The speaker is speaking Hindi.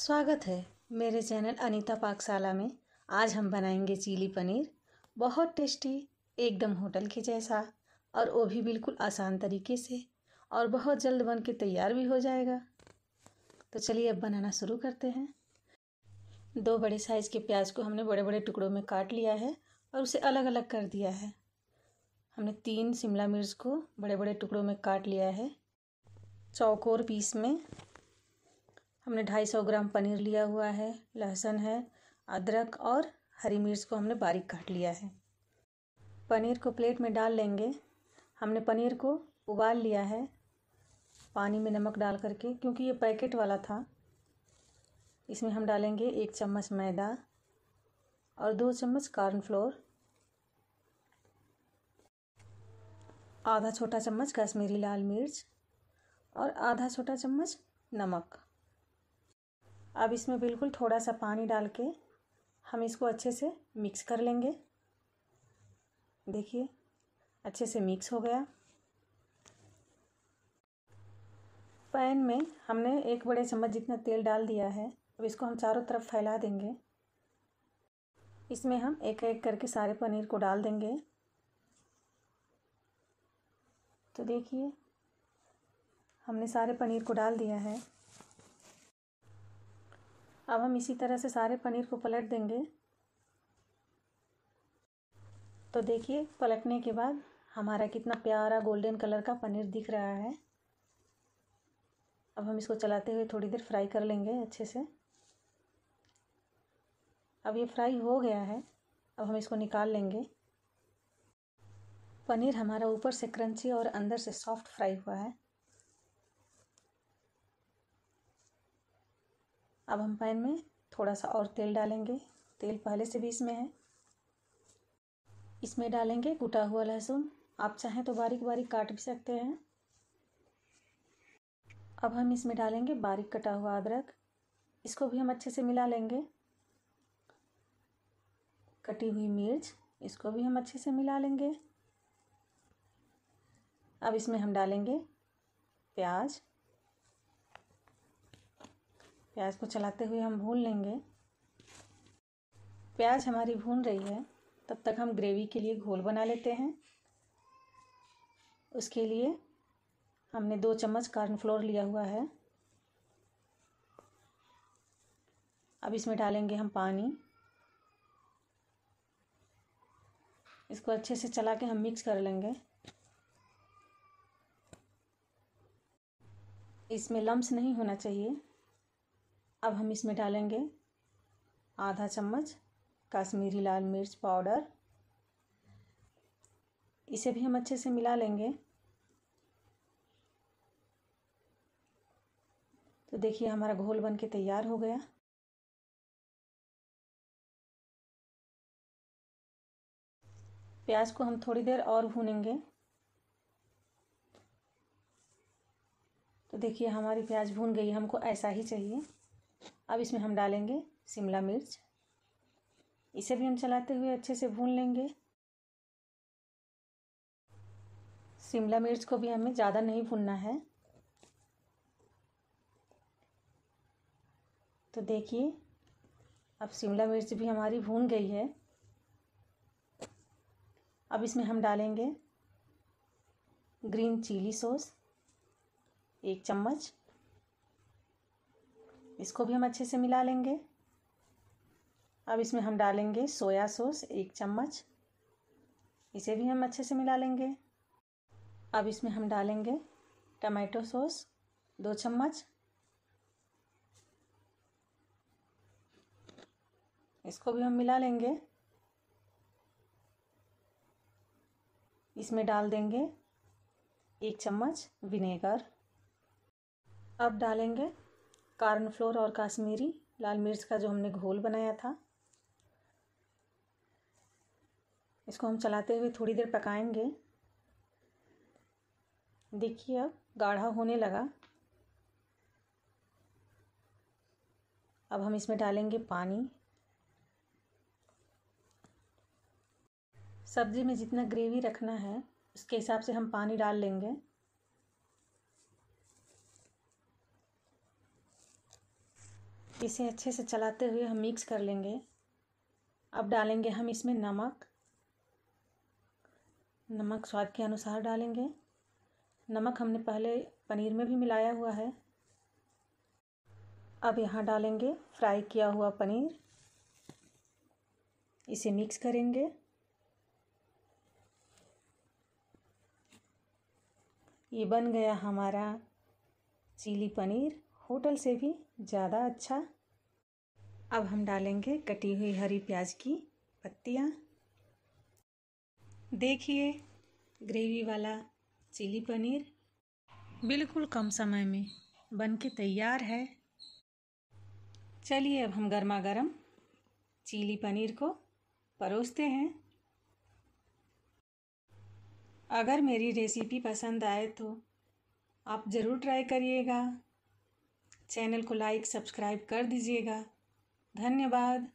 स्वागत है मेरे चैनल अनीता पाकशाला में आज हम बनाएंगे चिली पनीर बहुत टेस्टी एकदम होटल के जैसा और वो भी बिल्कुल आसान तरीके से और बहुत जल्द बन के तैयार भी हो जाएगा तो चलिए अब बनाना शुरू करते हैं दो बड़े साइज़ के प्याज को हमने बड़े बड़े टुकड़ों में काट लिया है और उसे अलग अलग कर दिया है हमने तीन शिमला मिर्च को बड़े बड़े टुकड़ों में काट लिया है चौकोर पीस में हमने ढाई सौ ग्राम पनीर लिया हुआ है लहसुन है अदरक और हरी मिर्च को हमने बारीक काट लिया है पनीर को प्लेट में डाल लेंगे हमने पनीर को उबाल लिया है पानी में नमक डाल करके क्योंकि ये पैकेट वाला था इसमें हम डालेंगे एक चम्मच मैदा और दो चम्मच कॉर्नफ्लोर आधा छोटा चम्मच कश्मीरी लाल मिर्च और आधा छोटा चम्मच नमक अब इसमें बिल्कुल थोड़ा सा पानी डाल के हम इसको अच्छे से मिक्स कर लेंगे देखिए अच्छे से मिक्स हो गया पैन में हमने एक बड़े चम्मच जितना तेल डाल दिया है अब इसको हम चारों तरफ फैला देंगे इसमें हम एक एक करके सारे पनीर को डाल देंगे तो देखिए हमने सारे पनीर को डाल दिया है अब हम इसी तरह से सारे पनीर को पलट देंगे तो देखिए पलटने के बाद हमारा कितना प्यारा गोल्डन कलर का पनीर दिख रहा है अब हम इसको चलाते हुए थोड़ी देर फ्राई कर लेंगे अच्छे से अब ये फ्राई हो गया है अब हम इसको निकाल लेंगे पनीर हमारा ऊपर से क्रंची और अंदर से सॉफ्ट फ्राई हुआ है अब हम पैन में थोड़ा सा और तेल डालेंगे तेल पहले से भी इसमें है इसमें डालेंगे कुटा हुआ लहसुन आप चाहें तो बारीक बारीक काट भी सकते हैं अब हम इसमें डालेंगे बारीक कटा हुआ अदरक इसको भी हम अच्छे से मिला लेंगे कटी हुई मिर्च इसको भी हम अच्छे से मिला लेंगे अब इसमें हम डालेंगे प्याज प्याज को चलाते हुए हम भून लेंगे प्याज हमारी भून रही है तब तक हम ग्रेवी के लिए घोल बना लेते हैं उसके लिए हमने दो चम्मच कॉर्नफ्लोर लिया हुआ है अब इसमें डालेंगे हम पानी इसको अच्छे से चला के हम मिक्स कर लेंगे इसमें लम्स नहीं होना चाहिए अब हम इसमें डालेंगे आधा चम्मच कश्मीरी लाल मिर्च पाउडर इसे भी हम अच्छे से मिला लेंगे तो देखिए हमारा घोल बन के तैयार हो गया प्याज को हम थोड़ी देर और भूनेंगे तो देखिए हमारी प्याज भून गई हमको ऐसा ही चाहिए अब इसमें हम डालेंगे शिमला मिर्च इसे भी हम चलाते हुए अच्छे से भून लेंगे शिमला मिर्च को भी हमें ज़्यादा नहीं भूनना है तो देखिए अब शिमला मिर्च भी हमारी भून गई है अब इसमें हम डालेंगे ग्रीन चिली सॉस एक चम्मच इसको भी हम अच्छे से मिला लेंगे अब इसमें हम डालेंगे सोया सॉस एक चम्मच इसे भी हम अच्छे से मिला लेंगे अब इसमें हम डालेंगे टमाटो सॉस दो चम्मच इसको भी हम मिला लेंगे इसमें डाल देंगे एक चम्मच विनेगर अब डालेंगे कार्न फ्लोर और काश्मीरी लाल मिर्च का जो हमने घोल बनाया था इसको हम चलाते हुए थोड़ी देर पकाएंगे देखिए अब गाढ़ा होने लगा अब हम इसमें डालेंगे पानी सब्ज़ी में जितना ग्रेवी रखना है उसके हिसाब से हम पानी डाल लेंगे इसे अच्छे से चलाते हुए हम मिक्स कर लेंगे अब डालेंगे हम इसमें नमक नमक स्वाद के अनुसार डालेंगे नमक हमने पहले पनीर में भी मिलाया हुआ है अब यहाँ डालेंगे फ्राई किया हुआ पनीर इसे मिक्स करेंगे ये बन गया हमारा चिली पनीर होटल से भी ज़्यादा अच्छा अब हम डालेंगे कटी हुई हरी प्याज की पत्तियाँ देखिए ग्रेवी वाला चिली पनीर बिल्कुल कम समय में बन के तैयार है चलिए अब हम गर्मा गर्म चिली पनीर को परोसते हैं अगर मेरी रेसिपी पसंद आए तो आप ज़रूर ट्राई करिएगा चैनल को लाइक सब्सक्राइब कर दीजिएगा धन्यवाद